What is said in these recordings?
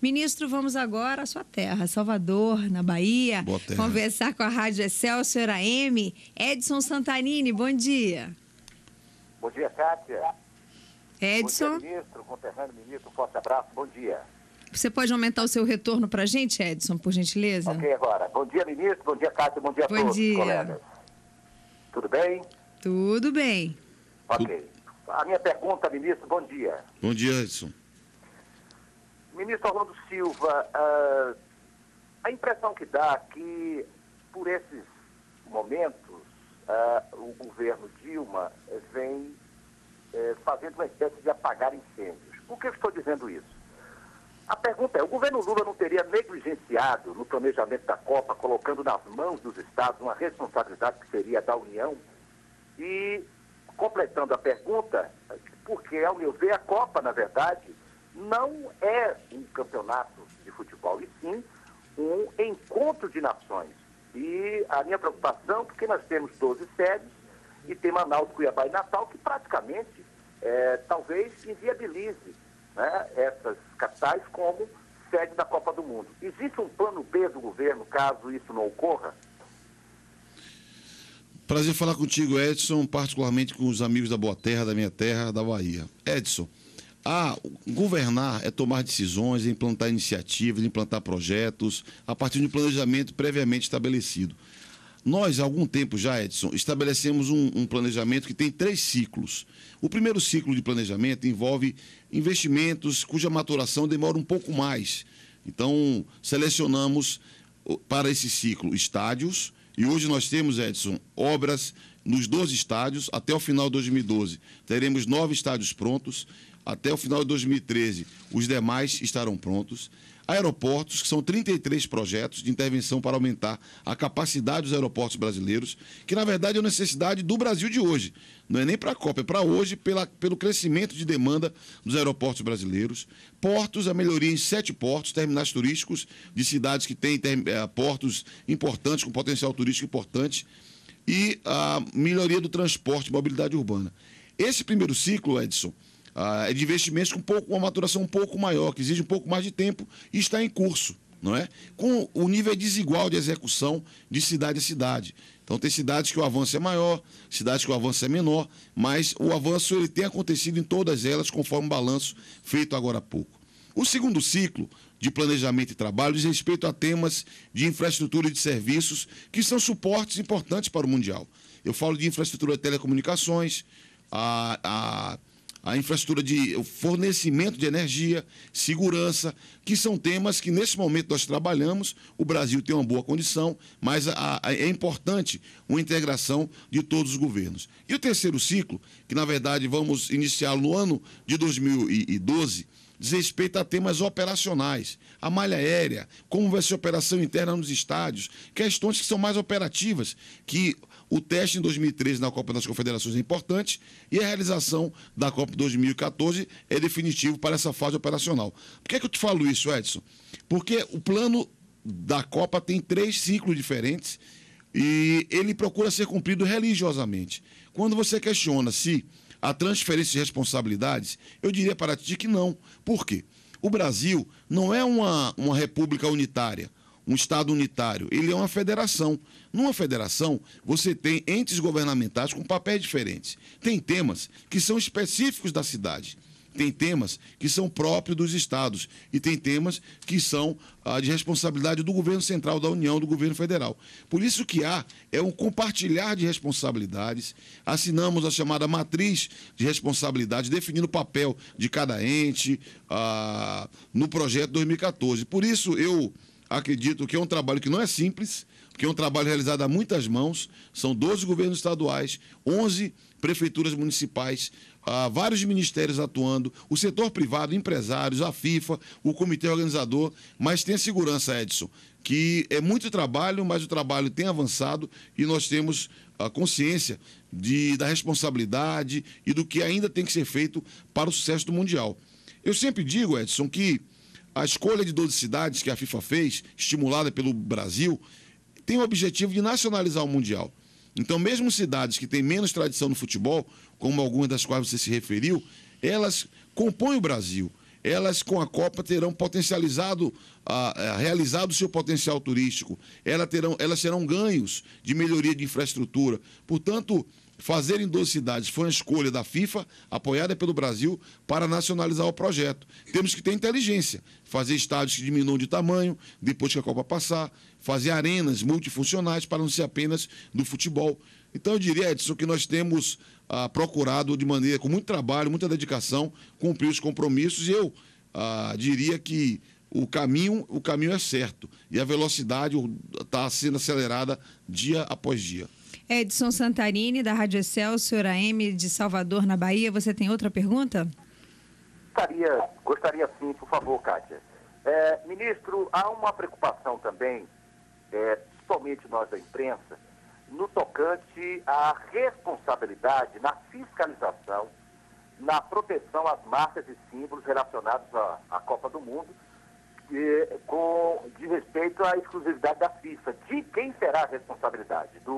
Ministro, vamos agora à sua terra, Salvador, na Bahia, terra. conversar com a Rádio Excelsior AM. Edson Santanini, bom dia. Bom dia, Kátia. Edson. Bom dia, ministro, com Ministro, um forte abraço, bom dia. Você pode aumentar o seu retorno para a gente, Edson, por gentileza? Ok, agora. Bom dia, ministro, bom dia, Kátia, bom dia bom a todos, dia. colegas. Tudo bem? Tudo bem. Ok. A minha pergunta, ministro, bom dia. Bom dia, Edson. Ministro Orlando Silva, uh, a impressão que dá que por esses momentos uh, o governo Dilma vem uh, fazendo uma espécie de apagar incêndios. Por que eu estou dizendo isso? A pergunta é, o governo Lula não teria negligenciado no planejamento da Copa, colocando nas mãos dos estados uma responsabilidade que seria da União? E, completando a pergunta, porque, ao meu ver, a Copa, na verdade, não é um campeonato de futebol, e sim um encontro de nações. E a minha preocupação, porque nós temos 12 sedes e tem Manaus, Cuiabá e Natal, que praticamente é, talvez inviabilize né, essas capitais como sede da Copa do Mundo. Existe um plano B do governo caso isso não ocorra? Prazer falar contigo, Edson, particularmente com os amigos da Boa Terra, da minha terra, da Bahia. Edson, ah, governar é tomar decisões, é implantar iniciativas, implantar projetos, a partir de um planejamento previamente estabelecido. Nós, há algum tempo já, Edson, estabelecemos um, um, planejamento que tem três ciclos. O primeiro ciclo de planejamento envolve investimentos cuja maturação demora um pouco mais. Então, selecionamos para esse ciclo estádios, e hoje nós temos, Edson, obras nos 12 estádios, até o final de 2012. Teremos nove estádios prontos até o final de 2013, os demais estarão prontos. Aeroportos, que são 33 projetos de intervenção para aumentar a capacidade dos aeroportos brasileiros, que na verdade é uma necessidade do Brasil de hoje. Não é nem para a Copa, é para hoje, pela, pelo crescimento de demanda dos aeroportos brasileiros. Portos, a melhoria em sete portos, terminais turísticos de cidades que têm ter, é, eh, portos importantes, com potencial turístico importante. E a melhoria do transporte, mobilidade urbana. Esse primeiro ciclo, Edson, ah, é de investimentos com um pouco, uma maturação um pouco maior, que exige um pouco mais de tempo e está em curso, não é? Com o nível é desigual de execução de cidade a cidade. Então tem cidades que o avanço é maior, cidades que o avanço é menor, mas o avanço ele tem acontecido em todas elas, conforme o balanço feito agora há pouco. O segundo ciclo de planejamento e trabalho diz respeito a temas de infraestrutura e de serviços que são suportes importantes para o Mundial. Eu falo de infraestrutura de telecomunicações, a, a a infraestrutura de fornecimento de energia, segurança, que são temas que nesse momento nós trabalhamos. O Brasil tem uma boa condição, mas a, a, é importante uma integração de todos os governos. E o terceiro ciclo, que na verdade vamos iniciar no ano de 2012 diz respeito a temas operacionais, a malha aérea, como vai ser a operação interna nos estádios, questões que são mais operativas, que o teste em 2013 na Copa das Confederações é importante e a realização da Copa 2014 é definitivo para essa fase operacional. Por que, é que eu te falo isso, Edson? Porque o plano da Copa tem três ciclos diferentes e ele procura ser cumprido religiosamente. Quando você questiona se a transferência de responsabilidades, eu diria para ti que não. Por quê? O Brasil não é uma, uma república unitária um Estado unitário, ele é uma federação. Numa federação, você tem entes governamentais com papéis diferentes. Tem temas que são específicos da cidade. Tem temas que são próprios dos estados e tem temas que são ah, de responsabilidade do governo central, da União, do governo federal. Por isso que há é um compartilhar de responsabilidades. Assinamos a chamada matriz de responsabilidade, definindo o papel de cada ente ah, no projeto 2014. Por isso eu acredito que é um trabalho que não é simples, que é um trabalho realizado a muitas mãos. São 12 governos estaduais, 11 prefeituras municipais, ah, vários ministérios atuando, o setor privado, empresários, a FIFA, o comitê organizador. Mas tenha segurança, Edson, que é muito trabalho, mas o trabalho tem avançado e nós temos a consciência de, da responsabilidade e do que ainda tem que ser feito para o sucesso do Mundial. Eu sempre digo, Edson, que a escolha de 12 cidades que a FIFA fez, estimulada pelo Brasil, tem o objetivo de nacionalizar o Mundial. Então, mesmo cidades que têm menos tradição no futebol, como algumas das quais você se referiu, elas compõem o Brasil. Elas, com a Copa, terão potencializado, realizado o seu potencial turístico. Elas, terão, elas serão ganhos de melhoria de infraestrutura. Portanto, Fazer em 12 cidades foi uma escolha da FIFA, apoiada pelo Brasil, para nacionalizar o projeto. Temos que ter inteligência, fazer estádios que diminuam de tamanho, depois que a Copa passar, fazer arenas multifuncionais para não ser apenas do futebol. Então eu diria, Edson, que nós temos ah, procurado de maneira, com muito trabalho, muita dedicação, cumprir os compromissos e eu ah, diria que o caminho, o caminho é certo e a velocidade está sendo acelerada dia após dia. Edson Santarini, da Rádio Excelsior AM de Salvador, na Bahia. Você tem outra pergunta? Gostaria, gostaria sim, por favor, Kátia. É, ministro, há uma preocupação também, é, principalmente nós da imprensa, no tocante à responsabilidade na fiscalização, na proteção às marcas e símbolos relacionados à, à Copa do Mundo, e, com, de respeito à exclusividade da FIFA. De quem será a responsabilidade? Do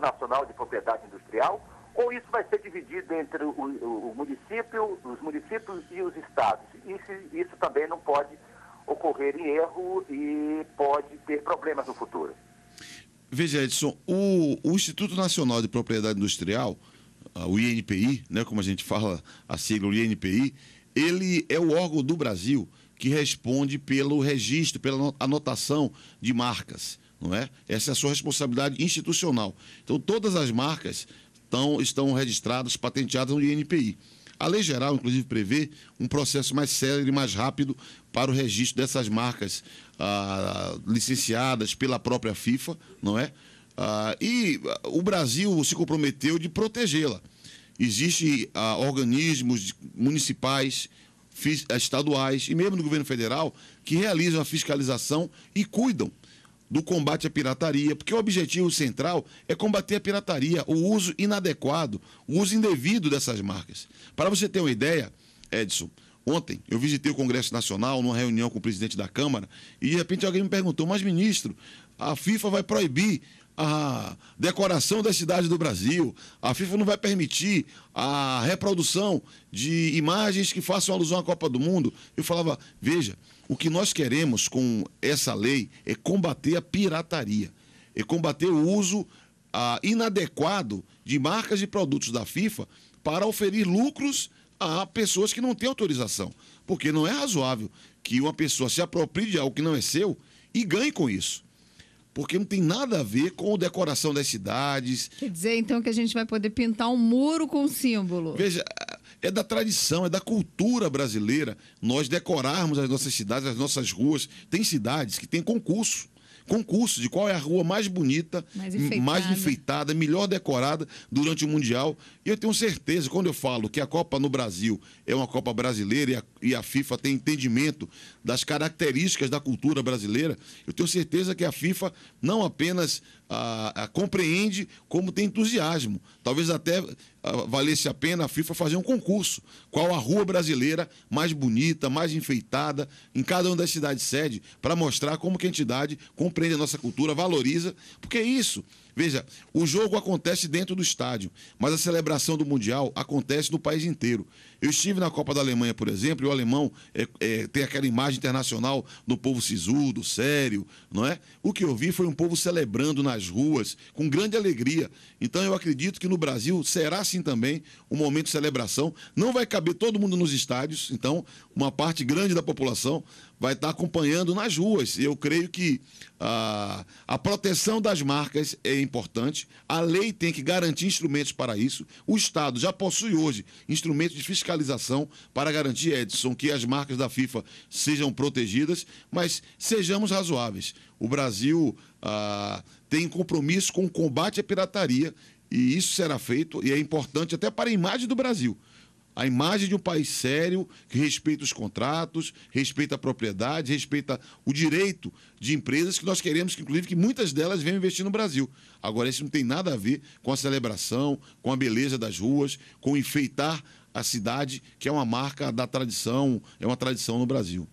Nacional de Propriedade Industrial, ou isso vai ser dividido entre o, o, o município, os municípios e os estados. Isso, isso também não pode ocorrer em erro e pode ter problemas no futuro. Veja, Edson, o, o Instituto Nacional de Propriedade Industrial, o INPI, né, como a gente fala a sigla, o INPI, ele é o órgão do Brasil que responde pelo registro, pela anotação de marcas não é? Essa é a sua responsabilidade institucional. Então, todas as marcas estão, estão registradas, patenteadas no INPI. A lei geral, inclusive, prevê um processo mais célere, mais rápido para o registro dessas marcas ah, licenciadas pela própria FIFA, não é? Ah, e o Brasil se comprometeu de protegê-la. Existem ah, organismos municipais, estaduais e mesmo do governo federal que realizam a fiscalização e cuidam do combate à pirataria, porque o objetivo central é combater a pirataria, o uso inadequado, o uso indevido dessas marcas. Para você ter uma ideia, Edson, ontem eu visitei o Congresso Nacional numa reunião com o presidente da Câmara e de repente alguém me perguntou: Mas, ministro, a FIFA vai proibir a decoração das cidades do Brasil. A FIFA não vai permitir a reprodução de imagens que façam alusão à Copa do Mundo. Eu falava, veja, o que nós queremos com essa lei é combater a pirataria, é combater o uso ah, inadequado de marcas e produtos da FIFA para oferir lucros a pessoas que não têm autorização. Porque não é razoável que uma pessoa se aproprie de algo que não é seu e ganhe com isso porque não tem nada a ver com a decoração das cidades. Quer dizer, então, que a gente vai poder pintar um muro com símbolo. Veja, é da tradição, é da cultura brasileira nós decorarmos as nossas cidades, as nossas ruas. Tem cidades que têm concurso concurso de qual é a rua mais bonita, mais enfeitada. mais enfeitada, melhor decorada durante o Mundial. E eu tenho certeza, quando eu falo que a Copa no Brasil é uma Copa brasileira e a, e a FIFA tem entendimento das características da cultura brasileira, eu tenho certeza que a FIFA não apenas a, a, compreende como tem entusiasmo. Talvez até a, valesse a pena a FIFA fazer um concurso. Qual a rua brasileira mais bonita, mais enfeitada, em cada uma das cidades sede, para mostrar como que a entidade compreende aprende a nossa cultura, valoriza, porque é isso. Veja, o jogo acontece dentro do estádio, mas a celebração do Mundial acontece no país inteiro. Eu estive na Copa da Alemanha, por exemplo, e o alemão é, é, tem aquela imagem internacional do povo sisudo, sério, não é? O que eu vi foi um povo celebrando nas ruas, com grande alegria. Então eu acredito que no Brasil será assim também um momento de celebração. Não vai caber todo mundo nos estádios, então uma parte grande da população vai estar acompanhando nas ruas. Eu creio que a, ah, a proteção das marcas é importante importante, a lei tem que garantir instrumentos para isso. O Estado já possui hoje instrumentos de fiscalização para garantir, Edson, que as marcas da FIFA sejam protegidas, mas sejamos razoáveis. O Brasil ah, tem compromisso com o combate à pirataria e isso será feito e é importante até para a imagem do Brasil a imagem de um país sério, que respeita os contratos, respeita a propriedade, respeita o direito de empresas que nós queremos, que, inclusive, que muitas delas venham investir no Brasil. Agora, isso não tem nada a ver com a celebração, com a beleza das ruas, com enfeitar a cidade, que é uma marca da tradição, é uma tradição no Brasil.